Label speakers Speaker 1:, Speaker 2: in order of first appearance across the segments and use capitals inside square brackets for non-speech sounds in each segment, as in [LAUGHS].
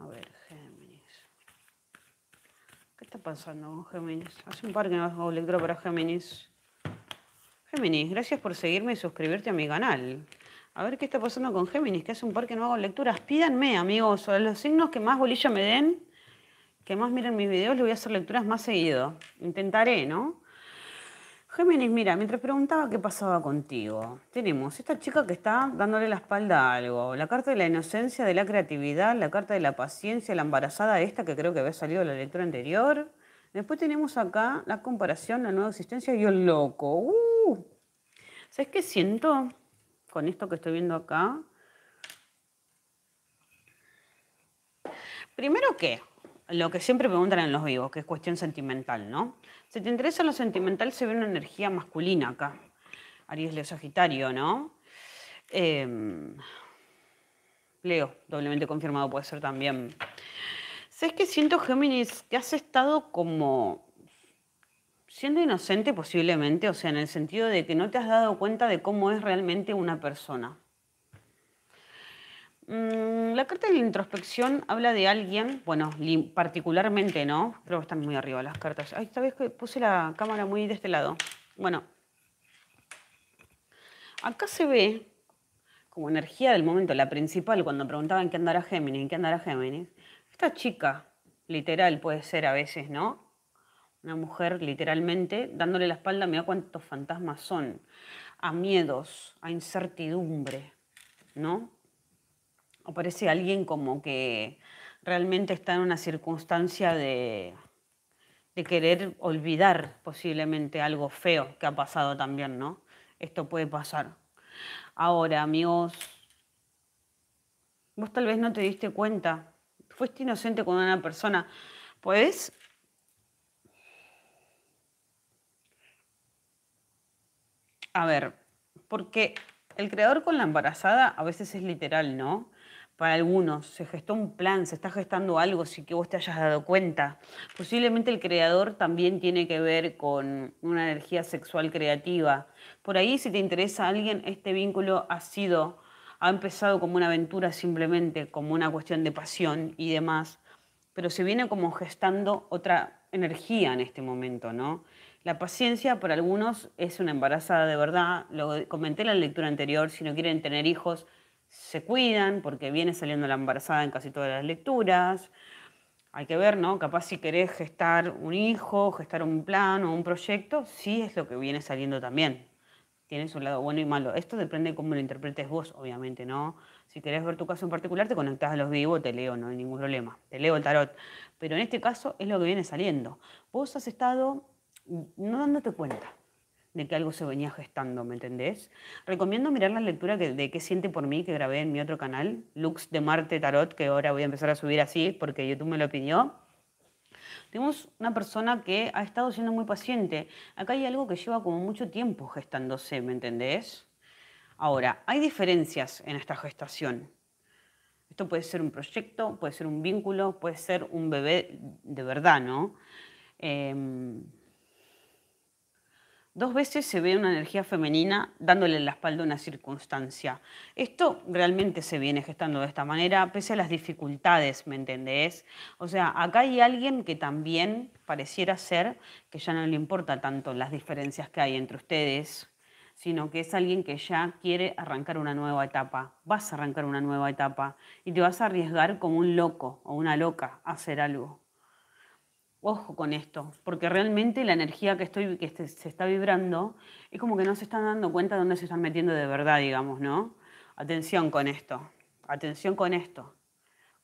Speaker 1: A ver, Géminis. ¿Qué está pasando con Géminis? Hace un par que no hago lectura para Géminis. Géminis, gracias por seguirme y suscribirte a mi canal. A ver qué está pasando con Géminis, que hace un par que no hago lecturas. Pídanme, amigos, sobre los signos que más bolilla me den, que más miren mis videos, les voy a hacer lecturas más seguido. Intentaré, ¿no? Géminis, mira, mientras preguntaba qué pasaba contigo, tenemos esta chica que está dándole la espalda a algo, la carta de la inocencia, de la creatividad, la carta de la paciencia, la embarazada esta que creo que había salido de la lectura anterior. Después tenemos acá la comparación, la nueva existencia y el loco. Uh. ¿Sabes qué siento con esto que estoy viendo acá? Primero que lo que siempre preguntan en los vivos, que es cuestión sentimental, ¿no? Si te interesa lo sentimental, se ve una energía masculina acá. Aries Leo Sagitario, ¿no? Em, Leo, doblemente confirmado puede ser también. ¿Sabes que siento, Géminis, que has estado como siendo inocente posiblemente, o sea, en el sentido de que no te has dado cuenta de cómo es realmente una persona? Mm, la carta de la introspección habla de alguien, bueno, particularmente, ¿no? Creo que están muy arriba las cartas. Ay, esta vez que puse la cámara muy de este lado. Bueno, acá se ve como energía del momento, la principal, cuando preguntaban qué andará Géminis, qué andará Géminis. Esta chica, literal, puede ser a veces, ¿no? Una mujer, literalmente, dándole la espalda, mira cuántos fantasmas son, a miedos, a incertidumbre, ¿no? aparece alguien como que realmente está en una circunstancia de, querer olvidar posiblemente algo feo que ha pasado también, ¿no? Esto puede pasar. Ahora, amigos, vos tal vez no te diste cuenta, fuiste inocente con una persona, Pues... A ver, porque el creador con la embarazada a veces es literal, ¿no? para algunos, se gestó un plan, se está gestando algo sin que vos te hayas dado cuenta. Posiblemente el creador también tiene que ver con una energía sexual creativa. Por ahí, si te interesa a alguien, este vínculo ha sido, ha empezado como una aventura simplemente, como una cuestión de pasión y demás, pero se viene como gestando otra energía en este momento, ¿no? La paciencia para algunos es una embarazada de verdad, lo comenté en la lectura anterior, si no quieren tener hijos, se cuidan porque viene saliendo la embarazada en casi todas las lecturas. Hay que ver, ¿no? Capaz si querés gestar un hijo, gestar un plan o un proyecto, sí es lo que viene saliendo también. Tienes un lado bueno y malo. Esto depende de cómo lo interpretes vos, obviamente, ¿no? Si querés ver tu caso en particular, te conectás a los vivos, te leo, no hay ningún problema. Te leo el tarot. Pero en este caso es lo que viene saliendo. Vos has estado mm, no dándote cuenta de que algo se venía gestando, ¿me entendés? Recomiendo mirar la lectura de qué siente por mí que grabé en mi otro canal, Lux de Marte Tarot, que ahora voy a empezar a subir así porque YouTube me lo pidió. Tenemos una persona que ha estado siendo muy paciente. Acá hay algo que lleva como mucho tiempo gestándose, ¿me entendés? Ahora, hay diferencias en esta gestación. Esto puede ser un proyecto, puede ser un vínculo, puede ser un bebé de verdad, ¿no? Em, Dos veces se ve una energía femenina dándole la espalda a una circunstancia. Esto realmente se viene gestando de esta manera, pese a las dificultades, ¿me entendés? O sea, acá hay alguien que también pareciera ser que ya no le importa tanto las diferencias que hay entre ustedes, sino que es alguien que ya quiere arrancar una nueva etapa. Vas a arrancar una nueva etapa y te vas a arriesgar como un loco o una loca a hacer algo ojo con esto, porque realmente la energía que, estoy, este, se está vibrando es como que no se están dando cuenta de dónde se están metiendo de verdad, digamos, ¿no? Atención con esto, atención con esto,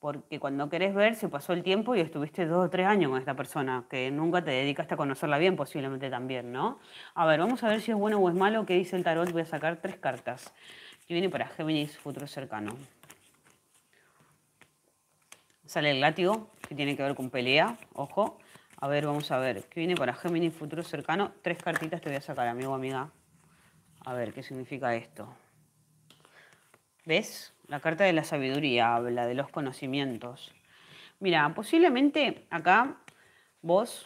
Speaker 1: porque cuando querés ver se pasó el tiempo y estuviste dos o tres años con esta persona, que nunca te dedicaste a conocerla bien posiblemente también, ¿no? A ver, vamos a ver si es bueno o es malo, qué dice el tarot, voy a sacar tres cartas, Y viene para Géminis, futuro cercano. Sale el látigo, que tiene que ver con pelea, ojo. A ver, vamos a ver. ¿Qué viene para Géminis futuro cercano? Tres cartitas te voy a sacar, amigo, amiga. A ver, ¿qué significa esto? ¿Ves? La carta de la sabiduría habla de los conocimientos. Mira, posiblemente acá vos,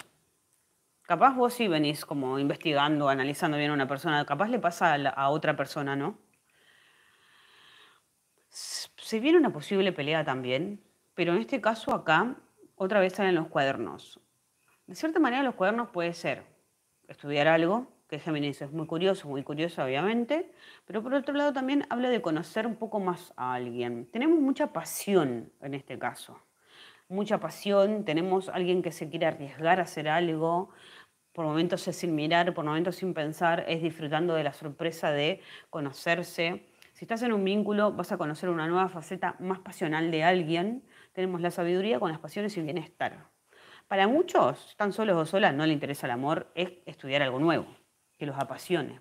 Speaker 1: capaz vos sí venís como investigando, analizando bien a una persona, capaz le pasa a otra persona, ¿no? Se viene una posible pelea también, pero en este caso acá otra vez salen los cuadernos. De cierta manera los cuadernos puede ser estudiar algo, que Géminis es muy curioso, muy curioso obviamente, pero por otro lado también habla de conocer un poco más a alguien. Tenemos mucha pasión en este caso, mucha pasión, tenemos alguien que se quiere arriesgar a hacer algo, por momentos es sin mirar, por momentos sin pensar, es disfrutando de la sorpresa de conocerse. Si estás en un vínculo, vas a conocer una nueva faceta más pasional de alguien tenemos la sabiduría con las pasiones y bienestar. Para muchos, tan solos o solas, no le interesa el amor, es estudiar algo nuevo, que los apasione.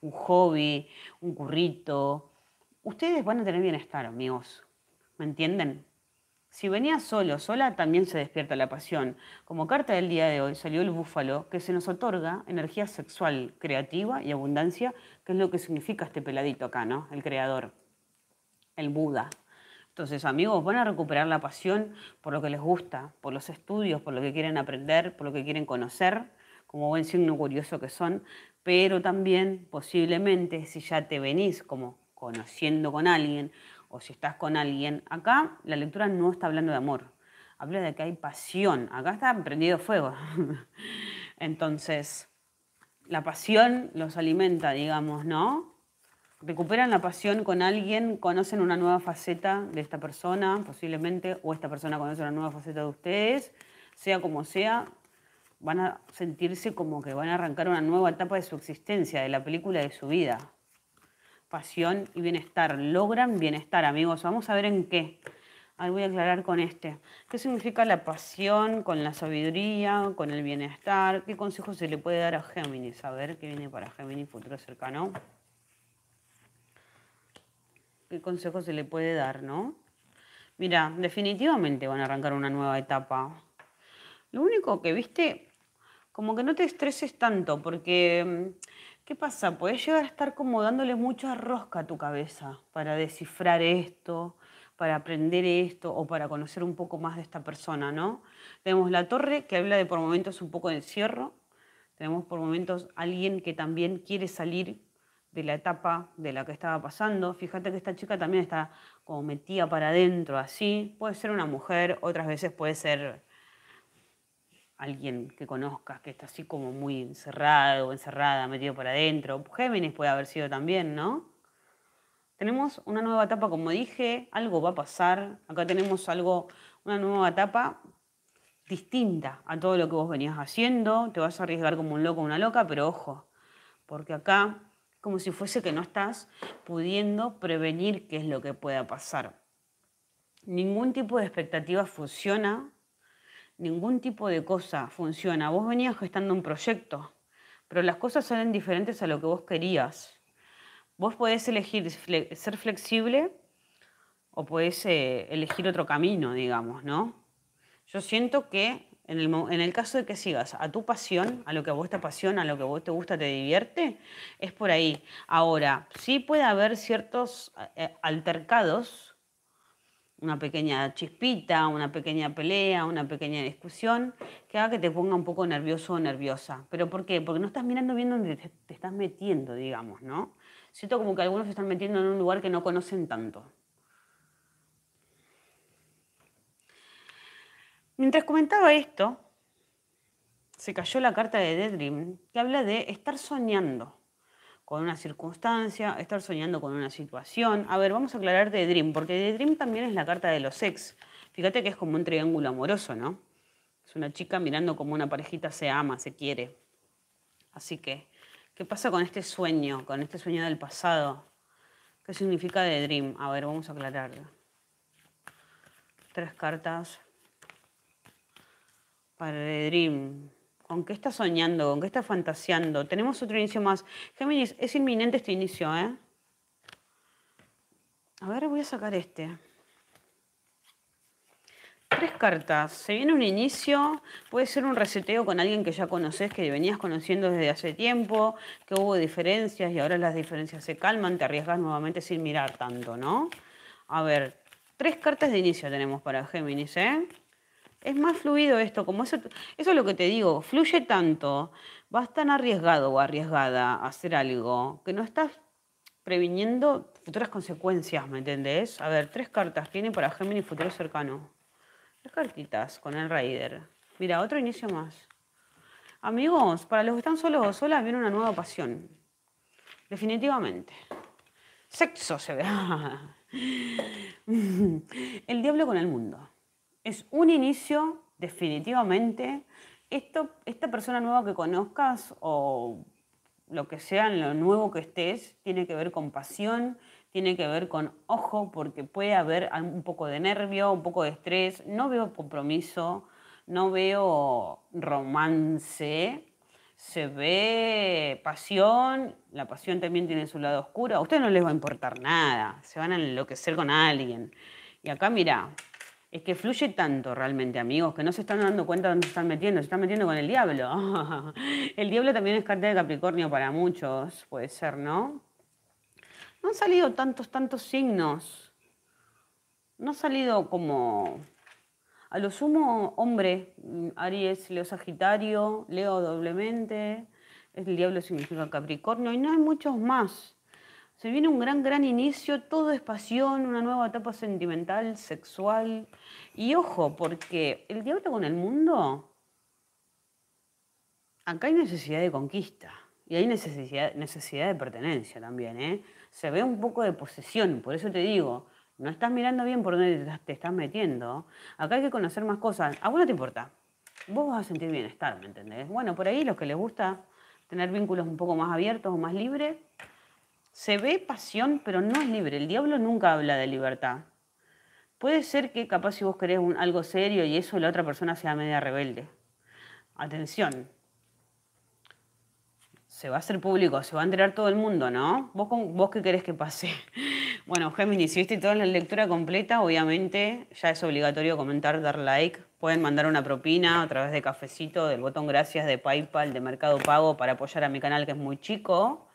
Speaker 1: Un hobby, un currito. Ustedes van a tener bienestar, amigos. ¿Me entienden? Si venía solo, sola, también se despierta la pasión. Como carta del día de hoy salió el búfalo, que se nos otorga energía sexual, creativa y abundancia, que es lo que significa este peladito acá, ¿no? El creador, el Buda. Entonces, amigos, van a recuperar la pasión por lo que les gusta, por los estudios, por lo que quieren aprender, por lo que quieren conocer, como buen signo curioso que son, pero también posiblemente si ya te venís como conociendo con alguien o si estás con alguien, acá la lectura no está hablando de amor, habla de que hay pasión, acá está prendido fuego. [LAUGHS] Entonces, la pasión los alimenta, digamos, ¿no? recuperan la pasión con alguien, conocen una nueva faceta de esta persona, posiblemente, o esta persona conoce una nueva faceta de ustedes, sea como sea, van a sentirse como que van a arrancar una nueva etapa de su existencia, de la película de su vida. Pasión y bienestar. Logran bienestar, amigos. Vamos a ver en qué. Ahí voy a aclarar con este. ¿Qué significa la pasión con la sabiduría, con el bienestar? ¿Qué consejo se le puede dar a Géminis? A ver qué viene para Géminis futuro cercano qué consejo se le puede dar, ¿no? Mira, definitivamente van a arrancar una nueva etapa. Lo único que viste, como que no te estreses tanto, porque mm, ¿qué pasa? Puedes llegar a estar como dándole mucha rosca a tu cabeza para descifrar esto, para aprender esto o para conocer un poco más de esta persona, ¿no? Tenemos la torre que habla de por momentos un poco de encierro, tenemos por momentos alguien que también quiere salir de la etapa de la que estaba pasando. Fíjate que esta chica también está como metida para adentro, así. Puede ser una mujer, otras veces puede ser alguien que conozcas que está así como muy encerrado o encerrada, metido para adentro. Géminis puede haber sido también, ¿no? Tenemos una nueva etapa, como dije, algo va a pasar. Acá tenemos algo, una nueva etapa distinta a todo lo que vos venías haciendo. Te vas a arriesgar como un loco o una loca, pero ojo, porque acá como si fuese que no estás pudiendo prevenir qué es lo que pueda pasar. Ningún tipo de expectativa funciona, ningún tipo de cosa funciona. Vos venías gestando un proyecto, pero las cosas salen diferentes a lo que vos querías. Vos podés elegir ser flexible o podés eh, elegir otro camino, digamos, ¿no? Yo siento que en el, caso de que sigas a tu pasión, a lo que a vos te apasiona, a lo que a vos te gusta, te divierte, es por ahí. Ahora, sí puede haber ciertos eh, altercados, una pequeña chispita, una pequeña pelea, una pequeña discusión, que haga que te ponga un poco nervioso o nerviosa. ¿Pero por qué? Porque no estás mirando bien dónde te, te estás metiendo, digamos, ¿no? Siento como que algunos se están metiendo en un lugar que no conocen tanto. Mientras comentaba esto, se cayó la carta de Dream que habla de estar soñando con una circunstancia, estar soñando con una situación. A ver, vamos a aclarar de Dream, porque The Dream también es la carta de los ex. Fíjate que es como un triángulo amoroso, ¿no? Es una chica mirando como una parejita se ama, se quiere. Así que, ¿qué pasa con este sueño, con este sueño del pasado? ¿Qué significa de Dream? A ver, vamos a aclararlo. Tres cartas el Dream, ¿con qué estás soñando? ¿Con qué estás fantaseando? Tenemos otro inicio más. Géminis, es inminente este inicio, ¿eh? A ver, voy a sacar este. Tres cartas. Se viene un inicio, puede ser un reseteo con alguien que ya conoces, que venías conociendo desde hace tiempo, que hubo diferencias y ahora las diferencias se calman, te arriesgas nuevamente sin mirar tanto, ¿no? A ver, tres cartas de inicio tenemos para Géminis, ¿eh? Es más fluido esto, como eso, eso es lo que te digo, fluye tanto, vas tan arriesgado o arriesgada a hacer algo que no estás previniendo futuras consecuencias, ¿me entendés? A ver, tres cartas tiene para Géminis futuro cercano. Tres cartitas con el Raider. Mira, otro inicio más. Amigos, para los que están solos o solas, viene una nueva pasión. Definitivamente. Sexo se ve. [LAUGHS] el diablo con el mundo es un inicio, definitivamente. Esto, esta persona nueva que conozcas o lo que sea, en lo nuevo que estés, tiene que ver con pasión, tiene que ver con ojo, porque puede haber un poco de nervio, un poco de estrés. No veo compromiso, no veo romance, se ve pasión, la pasión también tiene su lado oscuro. A ustedes no les va a importar nada, se van a enloquecer con alguien. Y acá, mira, es que fluye tanto realmente, amigos, que no se están dando cuenta de dónde se están metiendo, se están metiendo con el diablo. [LAUGHS] el diablo también es carta de Capricornio para muchos, puede ser, ¿no? No han salido tantos, tantos signos. No ha salido como a lo sumo hombre, Aries, Leo Sagitario, Leo doblemente, el diablo significa Capricornio y no hay muchos más. Se viene un gran, gran inicio, todo es pasión, una nueva etapa sentimental, sexual. Y ojo, porque el diablo con el mundo, acá hay necesidad de conquista y hay necesidad, necesidad de pertenencia también. ¿eh? Se ve un poco de posesión, por eso te digo, no estás mirando bien por dónde te estás metiendo. Acá hay que conocer más cosas. A vos no te importa. Vos vas a sentir bienestar, ¿me entendés? Bueno, por ahí los que les gusta tener vínculos un poco más abiertos o más libres, se ve pasión, pero no es libre. El diablo nunca habla de libertad. Puede ser que capaz si vos querés algo serio y eso la otra persona sea media rebelde. Atención. Se va a hacer público, se va a enterar todo el mundo, ¿no? ¿Vos, vos qué querés que pase? [LAUGHS] Bueno, Géminis, si viste toda la lectura completa, obviamente ya es obligatorio comentar, dar like. Pueden mandar una propina a través de cafecito, del botón gracias de PayPal, de Mercado Pago para apoyar a mi canal que es muy chico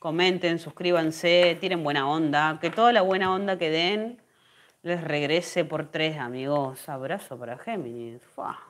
Speaker 1: comenten, suscríbanse, tiren buena onda, que toda la buena onda que den les regrese por tres, amigos. Abrazo para Géminis. Fuah.